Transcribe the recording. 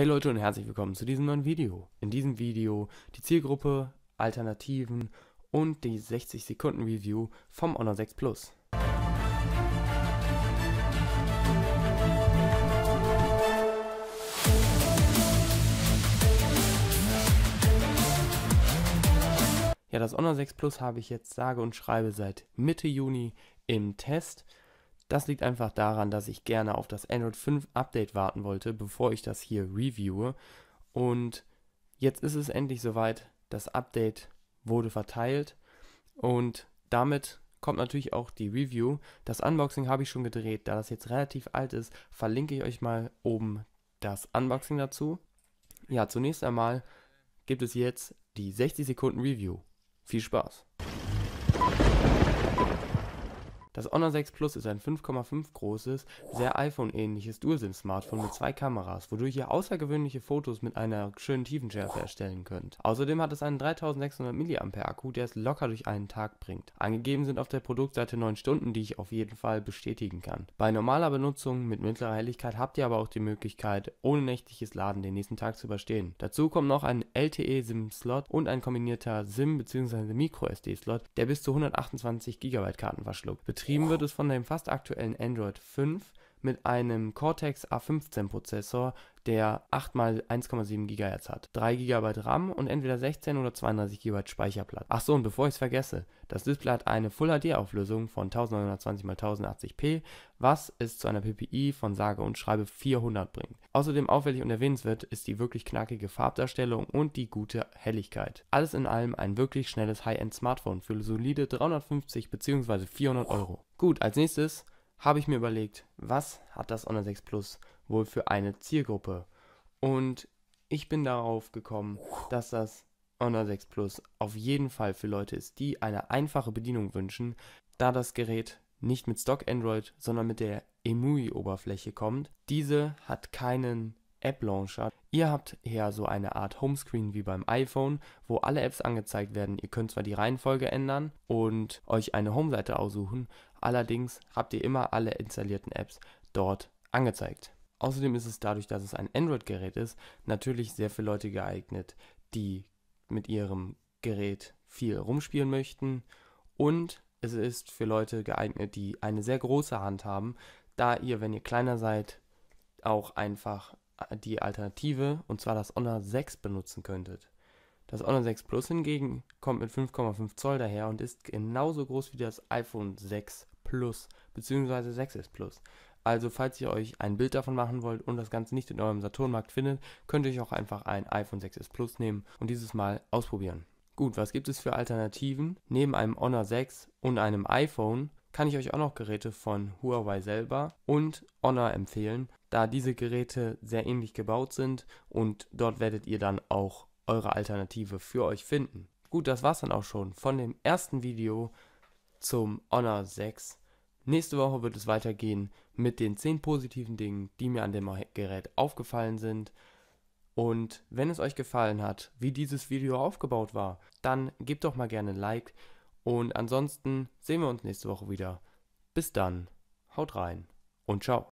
Hey Leute und herzlich willkommen zu diesem neuen Video. In diesem Video die Zielgruppe, Alternativen und die 60 Sekunden Review vom Honor 6 Plus. Ja, das Honor 6 Plus habe ich jetzt sage und schreibe seit Mitte Juni im Test. Das liegt einfach daran, dass ich gerne auf das Android 5 Update warten wollte, bevor ich das hier reviewe. Und jetzt ist es endlich soweit. Das Update wurde verteilt und damit kommt natürlich auch die Review. Das Unboxing habe ich schon gedreht. Da das jetzt relativ alt ist, verlinke ich euch mal oben das Unboxing dazu. Ja, zunächst einmal gibt es jetzt die 60 Sekunden Review. Viel Spaß! Das Honor 6 Plus ist ein 5,5 großes, sehr iPhone-ähnliches Dual-SIM-Smartphone mit zwei Kameras, wodurch ihr außergewöhnliche Fotos mit einer schönen Tiefenschärfe erstellen könnt. Außerdem hat es einen 3600 mAh Akku, der es locker durch einen Tag bringt. Angegeben sind auf der Produktseite 9 Stunden, die ich auf jeden Fall bestätigen kann. Bei normaler Benutzung mit mittlerer Helligkeit habt ihr aber auch die Möglichkeit, ohne nächtliches Laden den nächsten Tag zu überstehen. Dazu kommen noch ein LTE-SIM-Slot und ein kombinierter SIM- bzw. MicroSD-Slot, der bis zu 128 GB Karten verschluckt. Betrieben wird es von dem fast aktuellen Android 5 mit einem Cortex A15 Prozessor, der 8 x 1,7 GHz hat, 3 GB RAM und entweder 16 oder 32 GB Speicherplatz. Achso, und bevor ich es vergesse, das Display hat eine Full HD Auflösung von 1920 x 1080p, was es zu einer PPI von sage und schreibe 400 bringt. Außerdem auffällig und erwähnenswert ist die wirklich knackige Farbdarstellung und die gute Helligkeit. Alles in allem ein wirklich schnelles High-End Smartphone für solide 350 bzw. 400 Euro. Gut, als nächstes habe ich mir überlegt, was hat das Honor 6 Plus wohl für eine Zielgruppe? Und ich bin darauf gekommen, dass das Honor 6 Plus auf jeden Fall für Leute ist, die eine einfache Bedienung wünschen, da das Gerät nicht mit Stock Android, sondern mit der EMUI-Oberfläche kommt. Diese hat keinen App Launcher. Ihr habt hier so eine Art Homescreen wie beim iPhone, wo alle Apps angezeigt werden. Ihr könnt zwar die Reihenfolge ändern und euch eine Homeseite aussuchen, allerdings habt ihr immer alle installierten Apps dort angezeigt. Außerdem ist es dadurch, dass es ein Android-Gerät ist, natürlich sehr für Leute geeignet, die mit ihrem Gerät viel rumspielen möchten und es ist für Leute geeignet, die eine sehr große Hand haben, da ihr, wenn ihr kleiner seid, auch einfach die Alternative, und zwar das Honor 6, benutzen könntet. Das Honor 6 Plus hingegen kommt mit 5,5 Zoll daher und ist genauso groß wie das iPhone 6 Plus bzw. 6s Plus. Also falls ihr euch ein Bild davon machen wollt und das Ganze nicht in eurem Saturnmarkt findet, könnt ihr euch auch einfach ein iPhone 6s Plus nehmen und dieses mal ausprobieren. Gut, was gibt es für Alternativen? Neben einem Honor 6 und einem iPhone kann ich euch auch noch Geräte von Huawei selber und Honor empfehlen, da diese Geräte sehr ähnlich gebaut sind und dort werdet ihr dann auch eure Alternative für euch finden. Gut, das war's dann auch schon von dem ersten Video zum Honor 6. Nächste Woche wird es weitergehen mit den 10 positiven Dingen, die mir an dem Gerät aufgefallen sind. Und wenn es euch gefallen hat, wie dieses Video aufgebaut war, dann gebt doch mal gerne ein Like und ansonsten sehen wir uns nächste Woche wieder. Bis dann, haut rein und ciao.